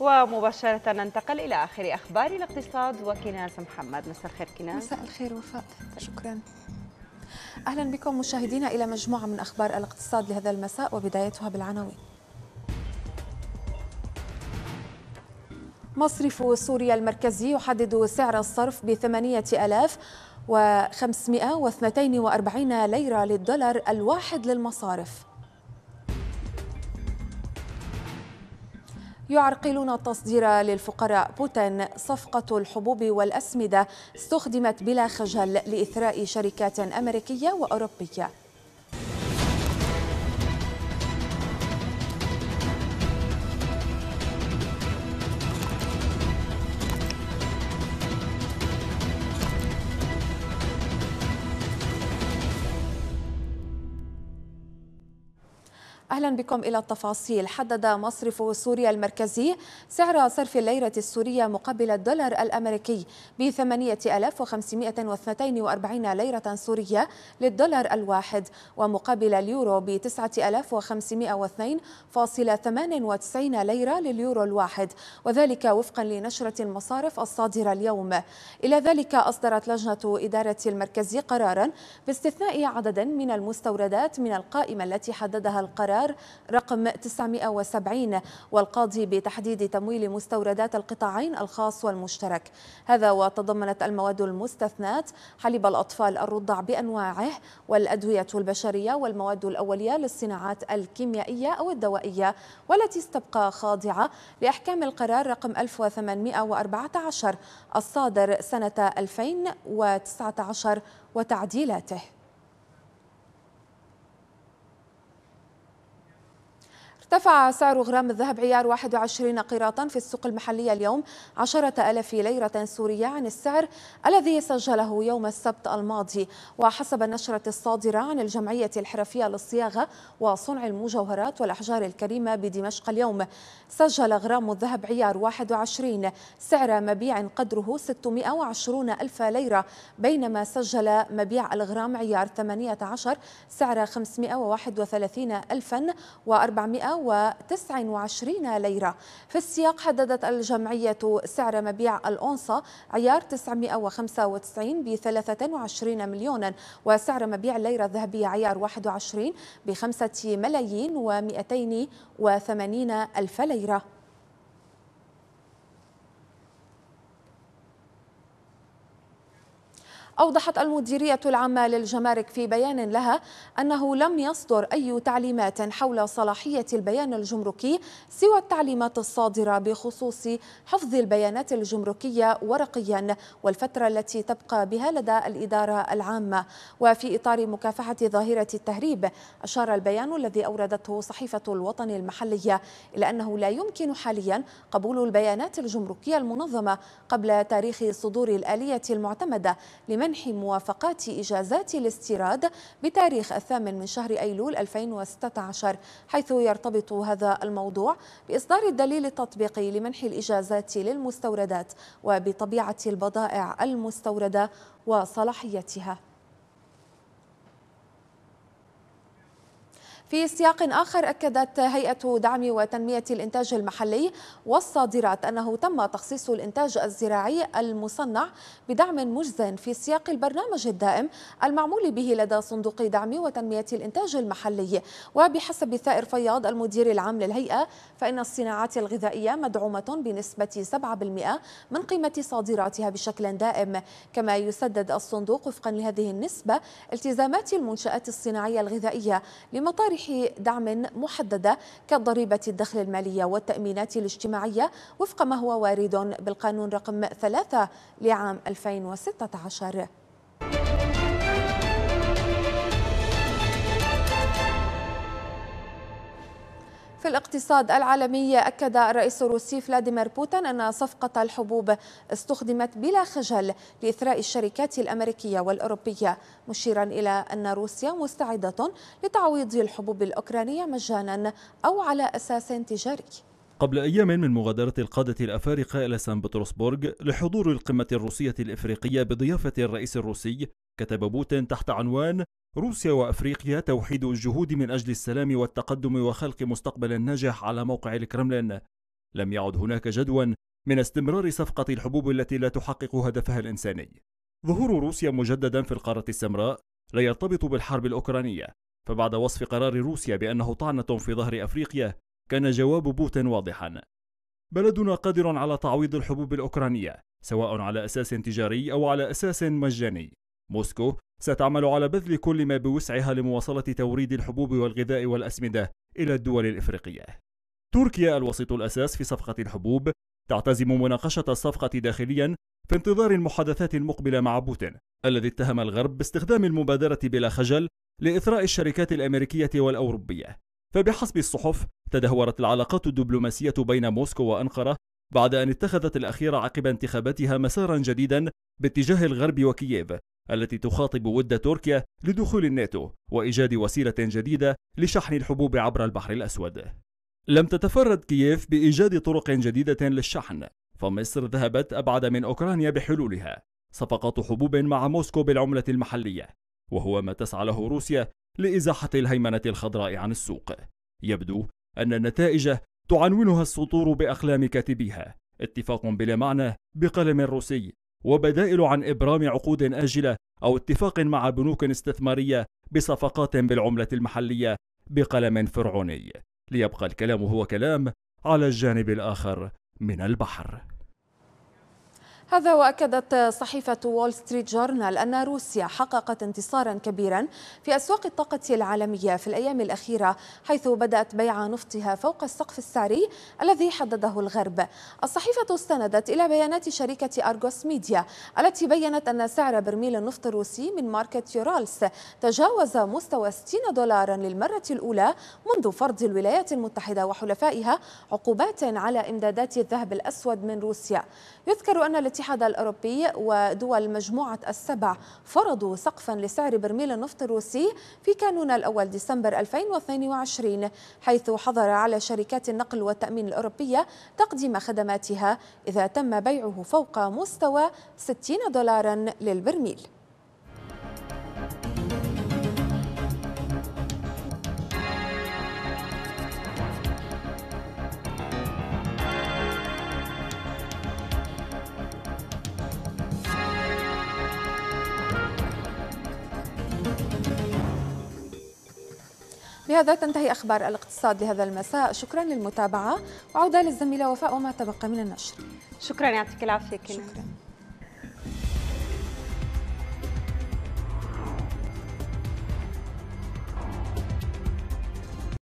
ومباشرة ننتقل إلى آخر أخبار الاقتصاد وكناز محمد مساء الخير كناز مساء الخير وفاء شكرا أهلا بكم مشاهدينا إلى مجموعة من أخبار الاقتصاد لهذا المساء وبدايتها بالعناوين مصرف سوريا المركزي يحدد سعر الصرف بثمانية ألاف ليرة للدولار الواحد للمصارف يعرقلون التصدير للفقراء بوتين صفقة الحبوب والأسمدة استخدمت بلا خجل لإثراء شركات أمريكية وأوروبية أهلا بكم إلى التفاصيل حدد مصرف سوريا المركزي سعر صرف الليرة السورية مقابل الدولار الأمريكي ب 8542 ليرة سورية للدولار الواحد ومقابل اليورو ب 9502.98 ليرة لليورو الواحد وذلك وفقا لنشرة المصارف الصادرة اليوم إلى ذلك أصدرت لجنة إدارة المركزي قرارا باستثناء عدد من المستوردات من القائمة التي حددها القرار القرار رقم 970 والقاضي بتحديد تمويل مستوردات القطاعين الخاص والمشترك هذا وتضمنت المواد المستثناة حليب الأطفال الرضع بأنواعه والأدوية البشرية والمواد الأولية للصناعات الكيميائية أو الدوائية والتي استبقى خاضعة لأحكام القرار رقم 1814 الصادر سنة 2019 وتعديلاته ارتفع سعر غرام الذهب عيار 21 قيراطا في السوق المحلية اليوم 10000 ليرة سورية عن السعر الذي سجله يوم السبت الماضي وحسب النشرة الصادرة عن الجمعية الحرفية للصياغة وصنع المجوهرات والأحجار الكريمة بدمشق اليوم سجل غرام الذهب عيار 21 سعر مبيع قدره 620 ألف ليرة بينما سجل مبيع الغرام عيار 18 سعر 531 ألفا و400 29 ليرة في السياق حددت الجمعية سعر مبيع الأونصة عيار 995 ب 23 مليونا وسعر مبيع الليرة الذهبية عيار 21 ب 5 ملايين و 280 ألف ليرة أوضحت المديرية العامة للجمارك في بيان لها أنه لم يصدر أي تعليمات حول صلاحية البيان الجمركي سوى التعليمات الصادرة بخصوص حفظ البيانات الجمركية ورقيا والفترة التي تبقى بها لدى الإدارة العامة وفي إطار مكافحة ظاهرة التهريب أشار البيان الذي أوردته صحيفة الوطن المحلية إلى أنه لا يمكن حاليا قبول البيانات الجمركية المنظمة قبل تاريخ صدور الآلية المعتمدة لمن منح موافقات إجازات الاستيراد بتاريخ الثامن من شهر أيلول 2016 حيث يرتبط هذا الموضوع بإصدار الدليل التطبيقي لمنح الإجازات للمستوردات وبطبيعة البضائع المستوردة وصلاحيتها في سياق آخر أكدت هيئة دعم وتنمية الإنتاج المحلي والصادرات أنه تم تخصيص الإنتاج الزراعي المصنع بدعم مجز في سياق البرنامج الدائم المعمول به لدى صندوق دعم وتنمية الإنتاج المحلي وبحسب ثائر فياض المدير العام للهيئة فإن الصناعات الغذائية مدعومة بنسبة 7% من قيمة صادراتها بشكل دائم كما يسدد الصندوق وفقا لهذه النسبة التزامات المنشآت الصناعية الغذائية لمطار بترشيح دعم محددة كضريبة الدخل المالية والتأمينات الاجتماعية وفق ما هو وارد بالقانون رقم 3 لعام 2016 في الاقتصاد العالمي أكد الرئيس الروسي فلاديمير بوتين أن صفقة الحبوب استخدمت بلا خجل لإثراء الشركات الأمريكية والأوروبية مشيرا إلى أن روسيا مستعدة لتعويض الحبوب الأوكرانية مجانا أو على أساس تجاري قبل أيام من مغادرة القادة الأفارقة إلى سان بطرسبورغ لحضور القمة الروسية الإفريقية بضيافة الرئيس الروسي كتب بوتين تحت عنوان روسيا وأفريقيا توحيد الجهود من أجل السلام والتقدم وخلق مستقبل ناجح على موقع الكرملين لم يعد هناك جدوى من استمرار صفقة الحبوب التي لا تحقق هدفها الإنساني ظهور روسيا مجددا في القارة السمراء لا يرتبط بالحرب الأوكرانية فبعد وصف قرار روسيا بأنه طعنة في ظهر أفريقيا كان جواب بوتين واضحا بلدنا قادر على تعويض الحبوب الأوكرانية سواء على أساس تجاري أو على أساس مجاني موسكو ستعمل على بذل كل ما بوسعها لمواصلة توريد الحبوب والغذاء والأسمدة إلى الدول الإفريقية. تركيا الوسيط الأساس في صفقة الحبوب تعتزم مناقشة الصفقة داخليا في انتظار المحادثات المقبلة مع بوتين الذي اتهم الغرب باستخدام المبادرة بلا خجل لإثراء الشركات الأمريكية والأوروبية. فبحسب الصحف تدهورت العلاقات الدبلوماسية بين موسكو وأنقرة بعد أن اتخذت الأخيرة عقب انتخاباتها مسارا جديدا باتجاه الغرب وكييف التي تخاطب ود تركيا لدخول الناتو وإيجاد وسيلة جديدة لشحن الحبوب عبر البحر الأسود. لم تتفرد كييف بإيجاد طرق جديدة للشحن، فمصر ذهبت أبعد من أوكرانيا بحلولها، صفقات حبوب مع موسكو بالعملة المحلية، وهو ما تسعى له روسيا لإزاحة الهيمنة الخضراء عن السوق. يبدو أن النتائج تعنونها السطور بأقلام كاتبيها، اتفاق بلا معنى بقلم روسي وبدائل عن إبرام عقود آجلة أو اتفاق مع بنوك استثمارية بصفقات بالعملة المحلية بقلم فرعوني ليبقى الكلام هو كلام على الجانب الآخر من البحر هذا وأكدت صحيفة وول ستريت جورنال أن روسيا حققت انتصارا كبيرا في أسواق الطاقة العالمية في الأيام الأخيرة حيث بدأت بيع نفطها فوق السقف السعري الذي حدده الغرب الصحيفة استندت إلى بيانات شركة أرغوس ميديا التي بيّنت أن سعر برميل النفط الروسي من ماركة يورالس تجاوز مستوى 60 دولارا للمرة الأولى منذ فرض الولايات المتحدة وحلفائها عقوبات على إمدادات الذهب الأسود من روسيا يذكر أن الاتحاد الأوروبي ودول مجموعة السبع فرضوا سقفا لسعر برميل النفط الروسي في كانون الأول ديسمبر 2022 حيث حظر على شركات النقل والتأمين الأوروبية تقديم خدماتها إذا تم بيعه فوق مستوى 60 دولارا للبرميل بهذا تنتهي أخبار الاقتصاد لهذا المساء شكرا للمتابعة وعودة للزميلة وفاء وما تبقى من النشر شكرا يعطيك العافية كنا شكرا